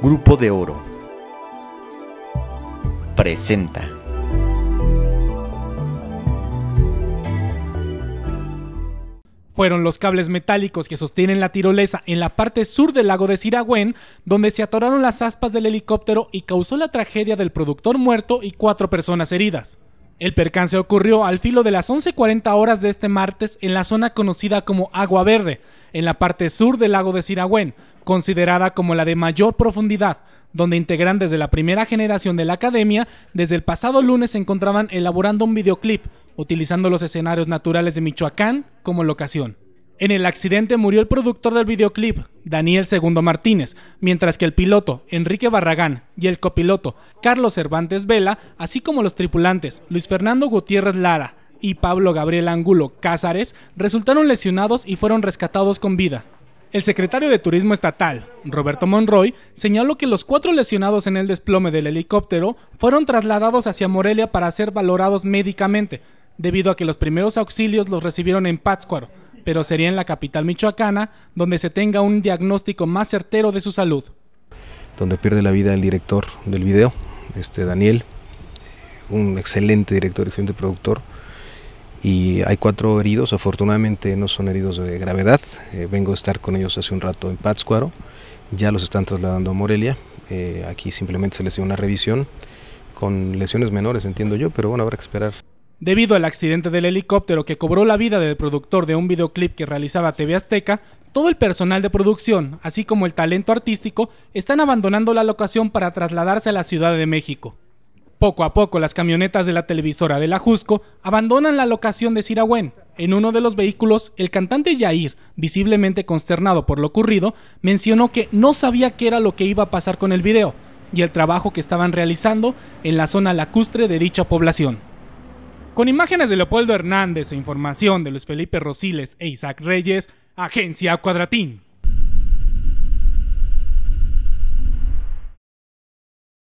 Grupo de Oro presenta. Fueron los cables metálicos que sostienen la tirolesa en la parte sur del lago de Siragüen, donde se atoraron las aspas del helicóptero y causó la tragedia del productor muerto y cuatro personas heridas. El percance ocurrió al filo de las 11.40 horas de este martes en la zona conocida como Agua Verde, en la parte sur del lago de Siragüen, considerada como la de mayor profundidad, donde integrantes de la primera generación de la academia desde el pasado lunes se encontraban elaborando un videoclip, utilizando los escenarios naturales de Michoacán como locación. En el accidente murió el productor del videoclip, Daniel Segundo Martínez, mientras que el piloto, Enrique Barragán, y el copiloto, Carlos Cervantes Vela, así como los tripulantes, Luis Fernando Gutiérrez Lara y Pablo Gabriel Angulo Cázares, resultaron lesionados y fueron rescatados con vida. El secretario de Turismo Estatal, Roberto Monroy, señaló que los cuatro lesionados en el desplome del helicóptero fueron trasladados hacia Morelia para ser valorados médicamente, debido a que los primeros auxilios los recibieron en Pátzcuaro, pero sería en la capital michoacana donde se tenga un diagnóstico más certero de su salud. Donde pierde la vida el director del video, este Daniel, un excelente director, excelente productor. Y hay cuatro heridos, afortunadamente no son heridos de gravedad. Eh, vengo a estar con ellos hace un rato en Pátzcuaro, ya los están trasladando a Morelia. Eh, aquí simplemente se les dio una revisión con lesiones menores, entiendo yo, pero bueno, habrá que esperar. Debido al accidente del helicóptero que cobró la vida del productor de un videoclip que realizaba TV Azteca, todo el personal de producción, así como el talento artístico, están abandonando la locación para trasladarse a la Ciudad de México. Poco a poco las camionetas de la televisora de la Jusco abandonan la locación de Siragüen. En uno de los vehículos, el cantante Yair, visiblemente consternado por lo ocurrido, mencionó que no sabía qué era lo que iba a pasar con el video y el trabajo que estaban realizando en la zona lacustre de dicha población. Con imágenes de Leopoldo Hernández e información de Luis Felipe Rosiles e Isaac Reyes, Agencia Cuadratín.